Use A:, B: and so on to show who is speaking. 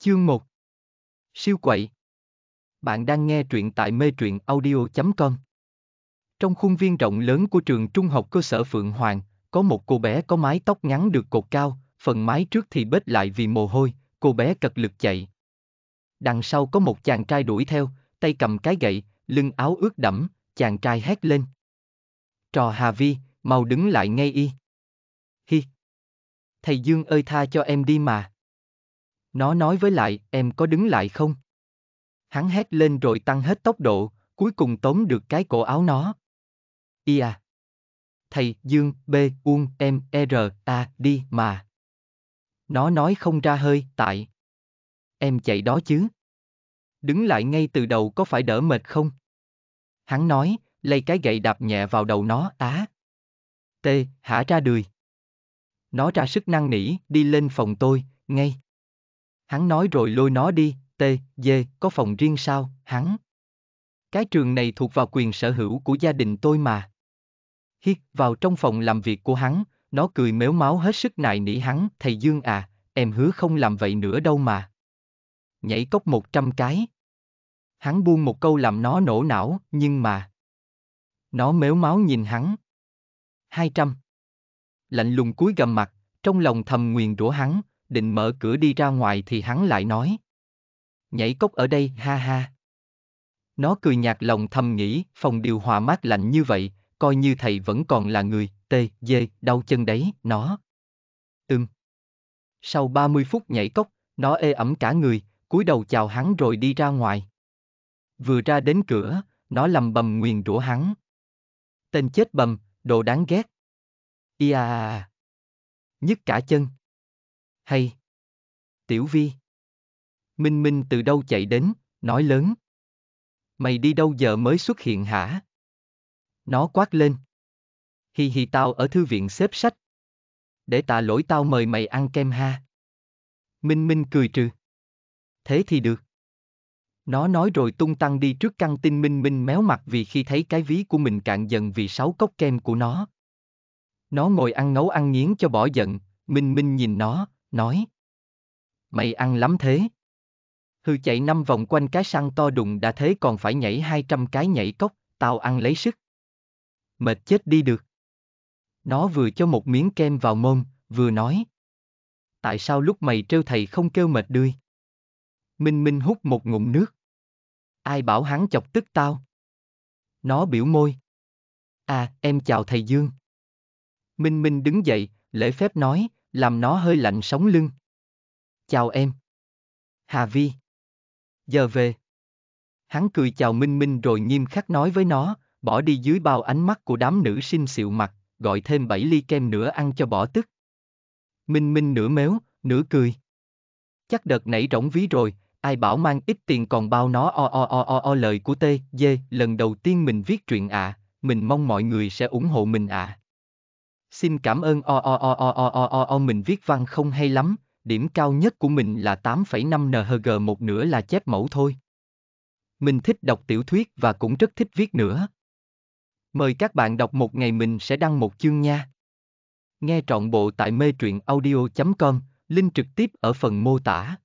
A: Chương 1 Siêu quậy Bạn đang nghe truyện tại mê truyện audio.com Trong khuôn viên rộng lớn của trường trung học cơ sở Phượng Hoàng, có một cô bé có mái tóc ngắn được cột cao, phần mái trước thì bết lại vì mồ hôi, cô bé cật lực chạy. Đằng sau có một chàng trai đuổi theo, tay cầm cái gậy, lưng áo ướt đẫm, chàng trai hét lên. Trò Hà Vi, mau đứng lại ngay y. Hi. Thầy Dương ơi tha cho em đi mà. Nó nói với lại, em có đứng lại không? Hắn hét lên rồi tăng hết tốc độ, cuối cùng tóm được cái cổ áo nó. Ia. Thầy Dương B Uông M e, R A đi mà. Nó nói không ra hơi, tại. Em chạy đó chứ. Đứng lại ngay từ đầu có phải đỡ mệt không? Hắn nói, lấy cái gậy đạp nhẹ vào đầu nó, á. T, hả ra đùi. Nó ra sức năng nỉ, đi lên phòng tôi, ngay. Hắn nói rồi lôi nó đi, T, D, có phòng riêng sao, hắn. Cái trường này thuộc vào quyền sở hữu của gia đình tôi mà. Hiết vào trong phòng làm việc của hắn, nó cười méo máu hết sức nại nỉ hắn, thầy Dương à, em hứa không làm vậy nữa đâu mà. Nhảy cốc một trăm cái. Hắn buông một câu làm nó nổ não, nhưng mà... Nó méo máu nhìn hắn. hai trăm Lạnh lùng cúi gầm mặt, trong lòng thầm nguyền rủa hắn, định mở cửa đi ra ngoài thì hắn lại nói. Nhảy cốc ở đây, ha ha. Nó cười nhạt lòng thầm nghĩ, phòng điều hòa mát lạnh như vậy, coi như thầy vẫn còn là người, tê, dê, đau chân đấy, nó. Ừm. Sau 30 phút nhảy cốc, nó ê ẩm cả người, cúi đầu chào hắn rồi đi ra ngoài. Vừa ra đến cửa, nó lầm bầm nguyền rủa hắn. Tên chết bầm, đồ đáng ghét. Ia à. Nhức cả chân hay? Tiểu Vi. Minh Minh từ đâu chạy đến, nói lớn. Mày đi đâu giờ mới xuất hiện hả? Nó quát lên. Hi hi tao ở thư viện xếp sách. Để tạ lỗi tao mời mày ăn kem ha. Minh Minh cười trừ. Thế thì được. Nó nói rồi tung tăng đi trước căng tin Minh Minh méo mặt vì khi thấy cái ví của mình cạn dần vì sáu cốc kem của nó. Nó ngồi ăn ngấu ăn nghiến cho bỏ giận, Minh Minh nhìn nó, nói. Mày ăn lắm thế. Hư chạy năm vòng quanh cái săn to đùng đã thế còn phải nhảy 200 cái nhảy cốc, tao ăn lấy sức. Mệt chết đi được. Nó vừa cho một miếng kem vào mồm, vừa nói. Tại sao lúc mày trêu thầy không kêu mệt đuôi. Minh Minh hút một ngụm nước. Ai bảo hắn chọc tức tao? Nó biểu môi. À, em chào thầy Dương. Minh Minh đứng dậy, lễ phép nói, làm nó hơi lạnh sống lưng. Chào em. Hà Vi. Giờ về. Hắn cười chào Minh Minh rồi nghiêm khắc nói với nó, bỏ đi dưới bao ánh mắt của đám nữ sinh xịu mặt, gọi thêm bảy ly kem nữa ăn cho bỏ tức. Minh Minh nửa méo, nửa cười. Chắc đợt nãy rỗng ví rồi, ai bảo mang ít tiền còn bao nó o o o o o lời của T, D, lần đầu tiên mình viết truyện ạ, à, mình mong mọi người sẽ ủng hộ mình ạ. À. Xin cảm ơn o o o o o o o o mình viết văn không hay lắm, điểm cao nhất của mình là 8,5 nhg một nửa là chép mẫu thôi. Mình thích đọc tiểu thuyết và cũng rất thích viết nữa. Mời các bạn đọc một ngày mình sẽ đăng một chương nha. Nghe trọn bộ tại mê truyện audio.com, link trực tiếp ở phần mô tả.